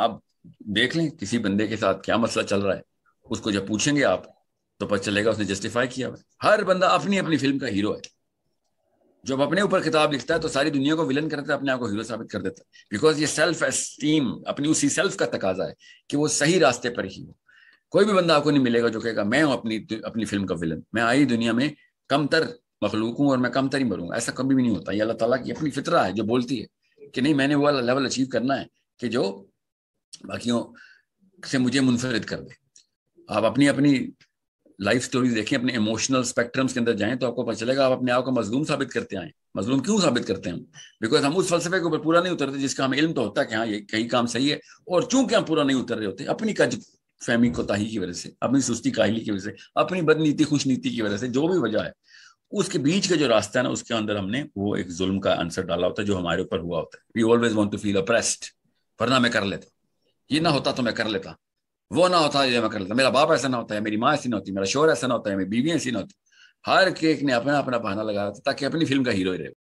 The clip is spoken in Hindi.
अब देख लें किसी बंदे के साथ क्या मसला चल रहा है उसको जब पूछेंगे आप तो पता चलेगा उसने जस्टिफाई किया हर बंदा अपनी अपनी फिल्म का हीरो है जब अपने ऊपर किताब लिखता है तो सारी दुनिया को विलन करता है अपने आप को हीरो साबित कर देता है बिकॉज ये सेल्फ एस्टीम अपनी उसी सेल्फ का तकाजा है कि वो सही रास्ते पर ही हो कोई भी बंदा आपको नहीं मिलेगा जो कहेगा मैं हूं अपनी अपनी फिल्म का विलन मैं आई दुनिया में कमतर मखलूक हूं और मैं कमतर ही मरूंगा ऐसा कभी भी नहीं होता ये अल्लाह ताला की अपनी फितरा है जो बोलती है कि नहीं मैंने वो लेवल अचीव करना है कि जो बाकियों से मुझे मुनफरद कर दे आप अपनी अपनी लाइफ स्टोरीज देखें अपने इमोशनल स्पेक्ट्रम्स के अंदर जाएं तो आपको पता चलेगा आप अपने आप को मजलूम साबित करते आए मजलूम क्यों साबित करते हैं बिकॉज हम उस फलसफे के ऊपर पूरा नहीं उतरते जिसका हमें इल्म तो होता है कि हाँ ये कहीं काम सही है और चूंकि हम पूरा नहीं उतर रहे होते अपनी कज फहमी कोताही की वजह से अपनी सुस्ती काहली की वजह से अपनी बदनीति खुश नीति की वजह से जो भी वजह है उसके बीच का जो रास्ता है ना उसके अंदर हमने वो एक जुल्म का आंसर डाला होता है जो हमारे ऊपर हुआ होता है we always want to feel oppressed वरना मैं कर लेता ये ना होता तो मैं कर लेता वो ना होता ये मैं कर लेता मेरा बाप ऐसा ना होता है मेरी माँ ऐसी ना होती मेरा शोर ऐसा ना होता है मेरी बीवी ऐसी ना होती हर एक ने अपना अपना बहाना लगाया ताकि अपनी फिल्म का हीरो ही रहे